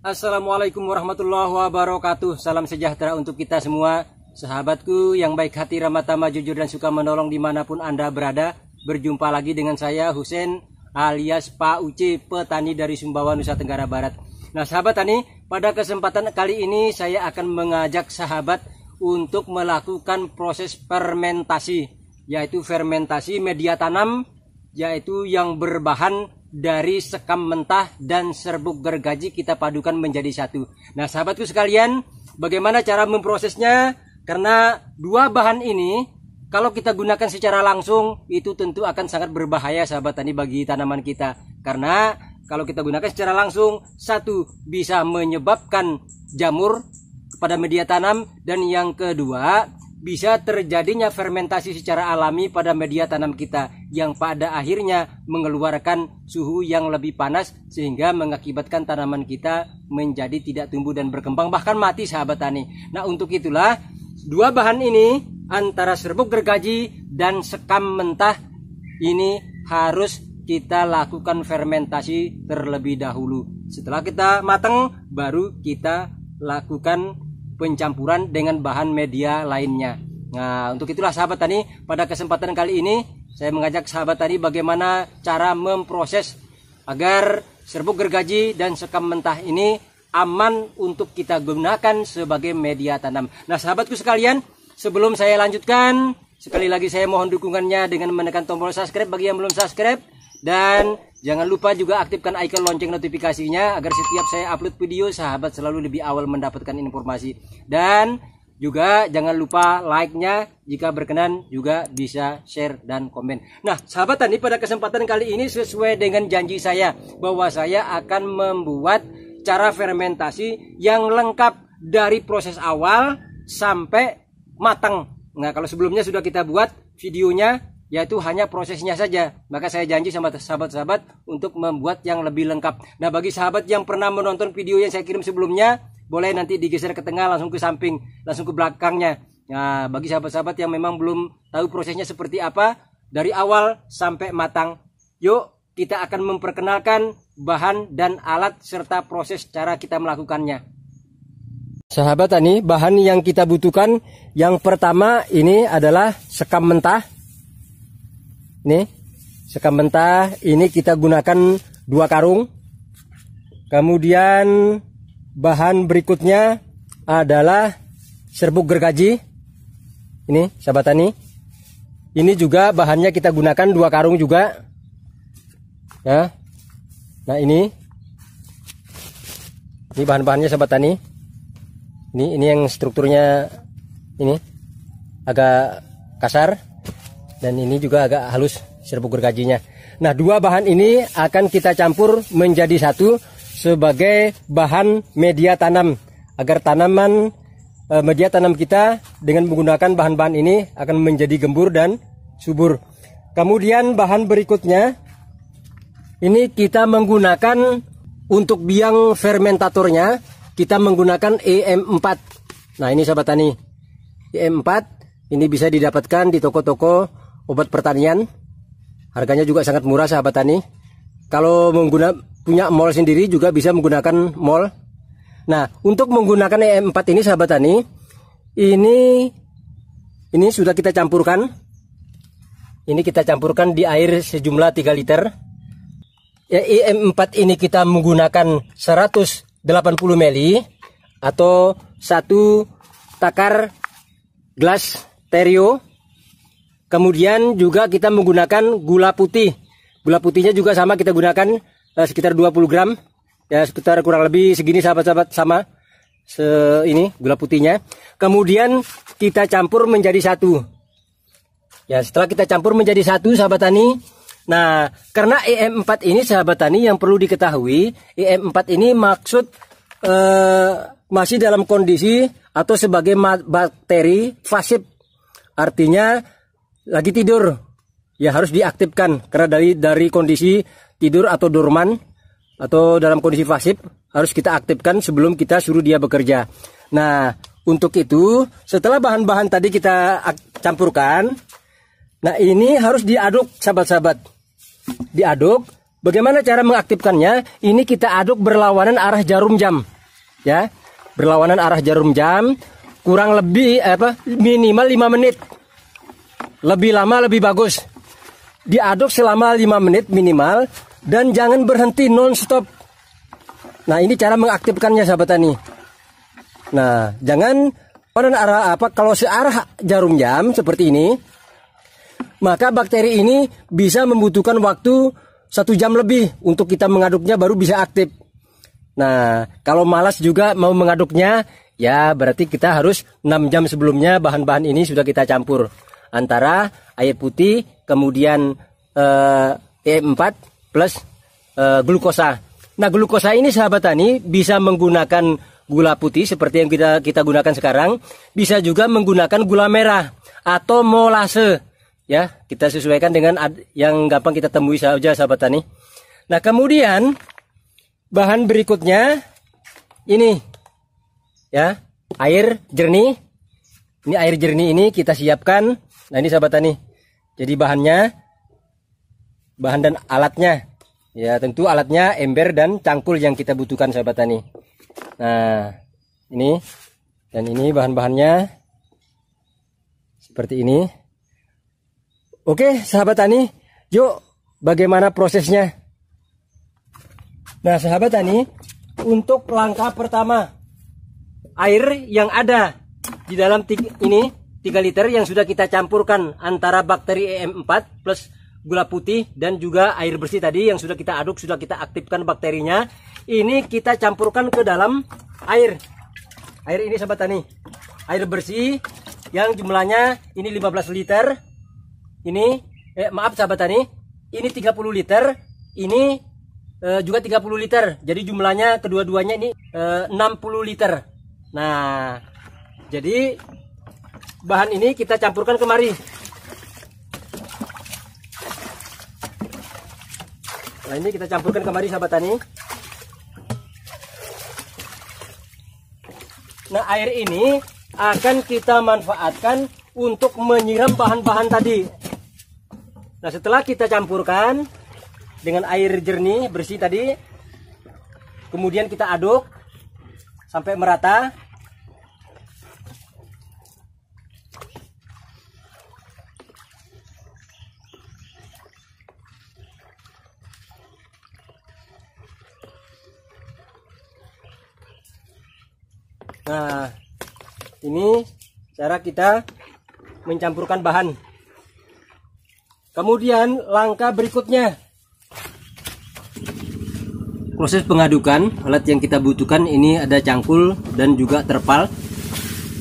Assalamualaikum warahmatullahi wabarakatuh. Salam sejahtera untuk kita semua. Sahabatku yang baik hati ramah tamah jujur dan suka menolong dimanapun Anda berada. Berjumpa lagi dengan saya Hussein alias Pak Uci, petani dari Sumbawa, Nusa Tenggara Barat. Nah sahabat tani, pada kesempatan kali ini saya akan mengajak sahabat untuk melakukan proses fermentasi. Yaitu fermentasi media tanam, yaitu yang berbahan dari sekam mentah dan serbuk gergaji kita padukan menjadi satu. Nah, sahabatku sekalian, bagaimana cara memprosesnya? Karena dua bahan ini kalau kita gunakan secara langsung itu tentu akan sangat berbahaya sahabat tani bagi tanaman kita. Karena kalau kita gunakan secara langsung, satu bisa menyebabkan jamur pada media tanam dan yang kedua bisa terjadinya fermentasi secara alami pada media tanam kita yang pada akhirnya mengeluarkan suhu yang lebih panas sehingga mengakibatkan tanaman kita menjadi tidak tumbuh dan berkembang bahkan mati sahabat tani. Nah untuk itulah dua bahan ini antara serbuk gergaji dan sekam mentah ini harus kita lakukan fermentasi terlebih dahulu. Setelah kita matang baru kita lakukan pencampuran dengan bahan media lainnya. Nah, untuk itulah sahabat tani, pada kesempatan kali ini saya mengajak sahabat tani bagaimana cara memproses agar serbuk gergaji dan sekam mentah ini aman untuk kita gunakan sebagai media tanam. Nah, sahabatku sekalian, sebelum saya lanjutkan, sekali lagi saya mohon dukungannya dengan menekan tombol subscribe bagi yang belum subscribe dan Jangan lupa juga aktifkan icon lonceng notifikasinya agar setiap saya upload video sahabat selalu lebih awal mendapatkan informasi. Dan juga jangan lupa like-nya jika berkenan juga bisa share dan komen. Nah, sahabat tadi pada kesempatan kali ini sesuai dengan janji saya bahwa saya akan membuat cara fermentasi yang lengkap dari proses awal sampai matang. Nah, kalau sebelumnya sudah kita buat videonya yaitu hanya prosesnya saja. Maka saya janji sama sahabat-sahabat untuk membuat yang lebih lengkap. Nah, bagi sahabat yang pernah menonton video yang saya kirim sebelumnya, boleh nanti digeser ke tengah, langsung ke samping, langsung ke belakangnya. Nah, bagi sahabat-sahabat yang memang belum tahu prosesnya seperti apa, dari awal sampai matang, yuk kita akan memperkenalkan bahan dan alat serta proses cara kita melakukannya. Sahabat tani, bahan yang kita butuhkan yang pertama ini adalah sekam mentah ini sekam mentah ini kita gunakan dua karung. Kemudian bahan berikutnya adalah serbuk gergaji. Ini sahabat tani. Ini juga bahannya kita gunakan dua karung juga. Ya. Nah, ini ini bahan-bahannya sahabat tani. Ini ini yang strukturnya ini agak kasar dan ini juga agak halus serbuk gergajinya. Nah, dua bahan ini akan kita campur menjadi satu sebagai bahan media tanam agar tanaman e, media tanam kita dengan menggunakan bahan-bahan ini akan menjadi gembur dan subur. Kemudian bahan berikutnya ini kita menggunakan untuk biang fermentatornya kita menggunakan e EM4. Nah, ini sahabat tani. E EM4 ini bisa didapatkan di toko-toko obat pertanian. Harganya juga sangat murah sahabat tani. Kalau menggunakan punya mall sendiri juga bisa menggunakan mall. Nah, untuk menggunakan e EM4 ini sahabat tani, ini ini sudah kita campurkan. Ini kita campurkan di air sejumlah 3 liter. Ya, e EM4 ini kita menggunakan 180 mili atau satu takar gelas terio Kemudian juga kita menggunakan gula putih. Gula putihnya juga sama kita gunakan eh, sekitar 20 gram. Ya, sekitar kurang lebih segini sahabat-sahabat sama. Se ini gula putihnya. Kemudian kita campur menjadi satu. Ya, setelah kita campur menjadi satu sahabat tani, Nah, karena e em 4 ini sahabat tani yang perlu diketahui, e em 4 ini maksud eh, masih dalam kondisi atau sebagai bakteri fasib. Artinya lagi tidur ya harus diaktifkan karena dari dari kondisi tidur atau dorman atau dalam kondisi pasif harus kita aktifkan sebelum kita suruh dia bekerja. Nah, untuk itu setelah bahan-bahan tadi kita campurkan, nah ini harus diaduk sahabat-sahabat. Diaduk. Bagaimana cara mengaktifkannya? Ini kita aduk berlawanan arah jarum jam. Ya. Berlawanan arah jarum jam kurang lebih eh, apa minimal 5 menit lebih lama lebih bagus. Diaduk selama 5 menit minimal dan jangan berhenti non-stop. Nah, ini cara mengaktifkannya sahabat tani. Nah, jangan pada arah apa kalau searah jarum jam seperti ini, maka bakteri ini bisa membutuhkan waktu satu jam lebih untuk kita mengaduknya baru bisa aktif. Nah, kalau malas juga mau mengaduknya, ya berarti kita harus 6 jam sebelumnya bahan-bahan ini sudah kita campur antara air putih kemudian eh, e 4 plus e, glukosa. Nah, glukosa ini sahabat tani bisa menggunakan gula putih seperti yang kita kita gunakan sekarang, bisa juga menggunakan gula merah atau molase ya. Kita sesuaikan dengan ad, yang gampang kita temui saja sahabat tani. Nah, kemudian bahan berikutnya ini ya, air jernih. Ini air jernih ini kita siapkan Nah ini sahabat tani. Jadi bahannya, bahan dan alatnya. Ya tentu alatnya ember dan cangkul yang kita butuhkan sahabat tani. Nah ini dan ini bahan-bahannya seperti ini. Oke sahabat tani, yuk bagaimana prosesnya? Nah sahabat tani, untuk langkah pertama air yang ada di dalam ini 3 liter yang sudah kita campurkan antara bakteri e EM4 plus gula putih dan juga air bersih tadi yang sudah kita aduk sudah kita aktifkan bakterinya ini kita campurkan ke dalam air air ini sahabat tani air bersih yang jumlahnya ini 15 liter ini eh, maaf sahabat tani ini 30 liter ini eh, juga 30 liter jadi jumlahnya kedua-duanya ini eh, 60 liter nah jadi bahan ini kita campurkan kemari nah ini kita campurkan kemari sahabat tani nah air ini akan kita manfaatkan untuk menyiram bahan-bahan tadi nah setelah kita campurkan dengan air jernih bersih tadi kemudian kita aduk sampai merata cara kita mencampurkan bahan kemudian langkah berikutnya proses pengadukan alat yang kita butuhkan ini ada cangkul dan juga terpal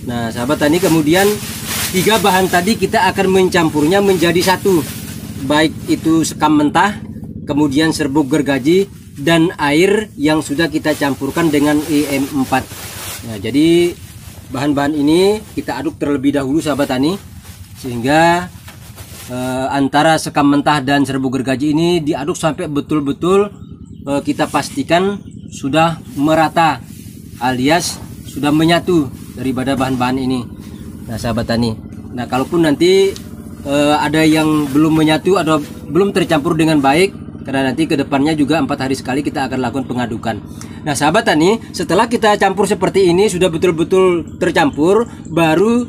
nah sahabat tani kemudian tiga bahan tadi kita akan mencampurnya menjadi satu baik itu sekam mentah kemudian serbuk gergaji dan air yang sudah kita campurkan dengan em 4 nah jadi bahan-bahan ini kita aduk terlebih dahulu sahabat tani sehingga e, antara sekam mentah dan serbuk gergaji ini diaduk sampai betul-betul e, kita pastikan sudah merata alias sudah menyatu daripada bahan-bahan ini nah sahabat tani nah kalaupun nanti e, ada yang belum menyatu atau belum tercampur dengan baik karena nanti kedepannya juga empat hari sekali kita akan lakukan pengadukan Nah sahabat tani, setelah kita campur seperti ini sudah betul-betul tercampur, baru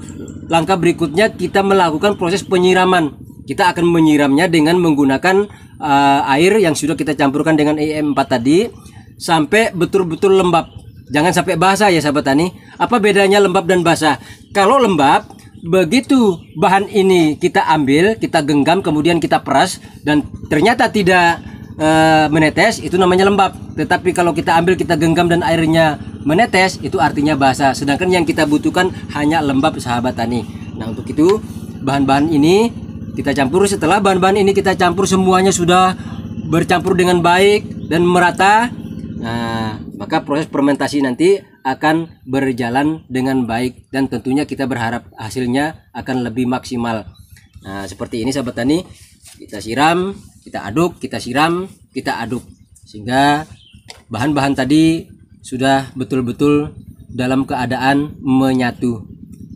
langkah berikutnya kita melakukan proses penyiraman. Kita akan menyiramnya dengan menggunakan uh, air yang sudah kita campurkan dengan e EM4 tadi sampai betul-betul lembab. Jangan sampai basah ya sahabat tani. Apa bedanya lembab dan basah? Kalau lembab begitu bahan ini kita ambil, kita genggam kemudian kita peras dan ternyata tidak e, menetes itu namanya lembab. Tetapi kalau kita ambil kita genggam dan airnya menetes itu artinya basah. Sedangkan yang kita butuhkan hanya lembab sahabat tani. Nah, untuk itu bahan-bahan ini kita campur setelah bahan-bahan ini kita campur semuanya sudah bercampur dengan baik dan merata. Nah, maka proses fermentasi nanti akan berjalan dengan baik dan tentunya kita berharap hasilnya akan lebih maksimal. Nah, seperti ini sahabat tani, kita siram kita aduk kita siram kita aduk sehingga bahan-bahan tadi sudah betul-betul dalam keadaan menyatu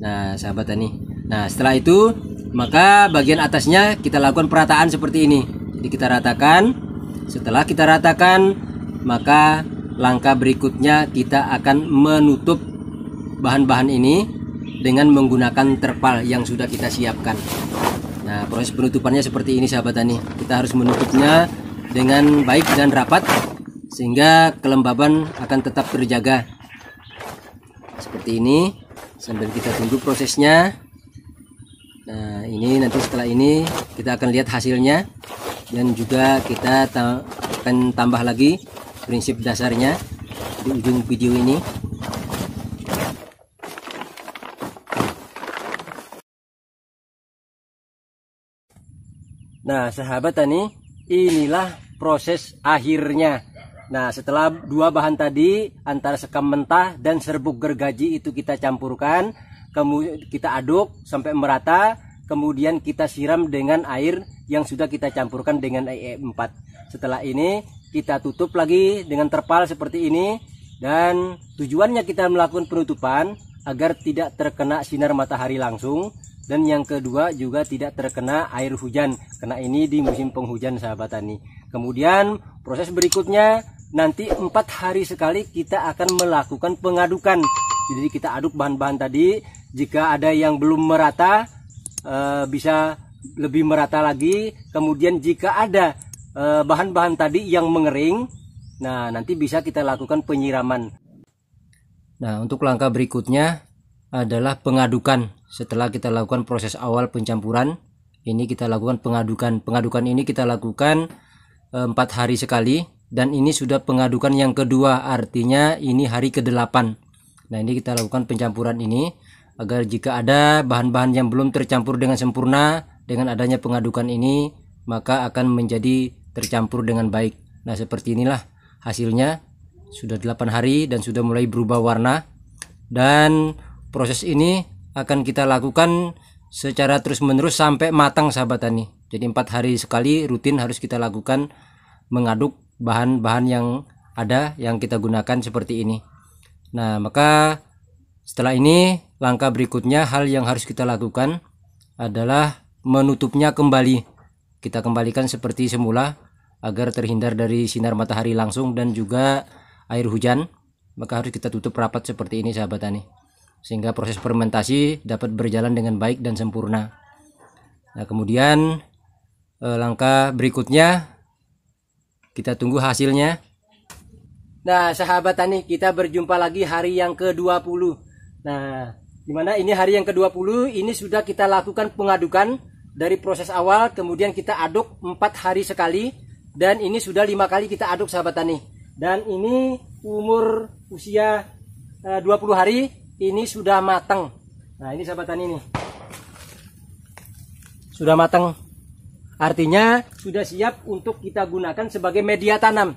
nah sahabat tani nah setelah itu maka bagian atasnya kita lakukan perataan seperti ini jadi kita ratakan setelah kita ratakan maka langkah berikutnya kita akan menutup bahan-bahan ini dengan menggunakan terpal yang sudah kita siapkan Nah, proses penutupannya seperti ini sahabat tani. Kita harus menutupnya dengan baik dan rapat sehingga kelembaban akan tetap terjaga. Seperti ini sambil kita tunggu prosesnya. Nah, ini nanti setelah ini kita akan lihat hasilnya dan juga kita akan tambah lagi prinsip dasarnya di ujung video ini. Nah, sahabat tani, inilah proses akhirnya. Nah, setelah dua bahan tadi antara sekam mentah dan serbuk gergaji itu kita campurkan, kemudian kita aduk sampai merata, kemudian kita siram dengan air yang sudah kita campurkan dengan ae 4 e Setelah ini kita tutup lagi dengan terpal seperti ini dan tujuannya kita melakukan penutupan agar tidak terkena sinar matahari langsung dan yang kedua juga tidak terkena air hujan karena ini di musim penghujan sahabat tani kemudian proses berikutnya nanti empat hari sekali kita akan melakukan pengadukan jadi kita aduk bahan-bahan tadi jika ada yang belum merata eh, bisa lebih merata lagi kemudian jika ada eh, bahan-bahan tadi yang mengering nah nanti bisa kita lakukan penyiraman nah untuk langkah berikutnya adalah pengadukan setelah kita lakukan proses awal pencampuran ini kita lakukan pengadukan pengadukan ini kita lakukan e, empat hari sekali dan ini sudah pengadukan yang kedua artinya ini hari ke-8 nah ini kita lakukan pencampuran ini agar jika ada bahan-bahan yang belum tercampur dengan sempurna dengan adanya pengadukan ini maka akan menjadi tercampur dengan baik nah seperti inilah hasilnya sudah 8 hari dan sudah mulai berubah warna dan proses ini akan kita lakukan secara terus-menerus sampai matang sahabat tani. Jadi empat hari sekali rutin harus kita lakukan mengaduk bahan-bahan yang ada yang kita gunakan seperti ini. Nah, maka setelah ini langkah berikutnya hal yang harus kita lakukan adalah menutupnya kembali. Kita kembalikan seperti semula agar terhindar dari sinar matahari langsung dan juga air hujan. Maka harus kita tutup rapat seperti ini sahabat tani sehingga proses fermentasi dapat berjalan dengan baik dan sempurna. Nah, kemudian eh, langkah berikutnya kita tunggu hasilnya. Nah, sahabat tani, kita berjumpa lagi hari yang ke-20. Nah, dimana ini hari yang ke-20, ini sudah kita lakukan pengadukan dari proses awal, kemudian kita aduk 4 hari sekali, dan ini sudah lima kali kita aduk sahabat tani. Dan ini umur usia 20 eh, hari, ini sudah matang. Nah, ini sahabat tani ini. Sudah matang. Artinya sudah siap untuk kita gunakan sebagai media tanam.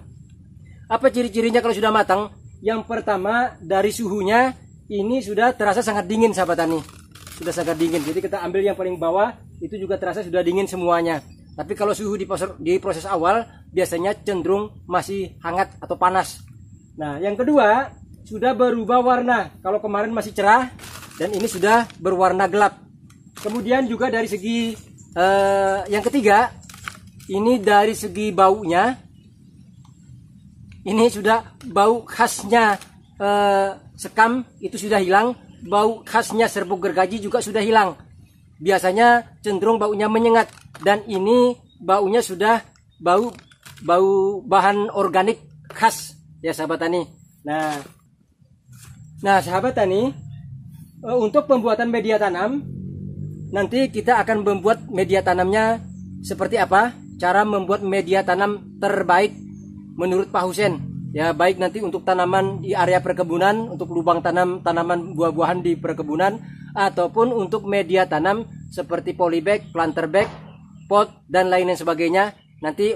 Apa ciri-cirinya kalau sudah matang? Yang pertama dari suhunya ini sudah terasa sangat dingin sahabat tani. Sudah sangat dingin. Jadi kita ambil yang paling bawah itu juga terasa sudah dingin semuanya. Tapi kalau suhu di proses awal biasanya cenderung masih hangat atau panas. Nah, yang kedua sudah berubah warna. Kalau kemarin masih cerah dan ini sudah berwarna gelap. Kemudian juga dari segi uh, yang ketiga, ini dari segi baunya. Ini sudah bau khasnya uh, sekam itu sudah hilang, bau khasnya serbuk gergaji juga sudah hilang. Biasanya cenderung baunya menyengat dan ini baunya sudah bau bau bahan organik khas ya sahabat tani. Nah, Nah, sahabat tani, e, untuk pembuatan media tanam nanti kita akan membuat media tanamnya seperti apa? Cara membuat media tanam terbaik menurut Pak Husen. Ya, baik nanti untuk tanaman di area perkebunan, untuk lubang tanam tanaman buah-buahan di perkebunan ataupun untuk media tanam seperti polybag, planter bag, pot dan lain lain sebagainya. Nanti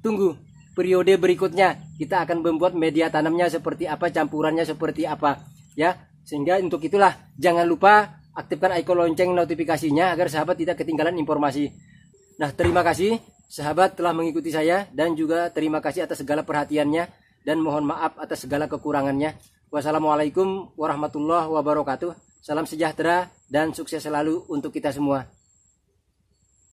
tunggu periode berikutnya kita akan membuat media tanamnya seperti apa, campurannya seperti apa, ya. Sehingga untuk itulah jangan lupa aktifkan ikon lonceng notifikasinya agar sahabat tidak ketinggalan informasi. Nah, terima kasih sahabat telah mengikuti saya dan juga terima kasih atas segala perhatiannya dan mohon maaf atas segala kekurangannya. Wassalamualaikum warahmatullahi wabarakatuh. Salam sejahtera dan sukses selalu untuk kita semua.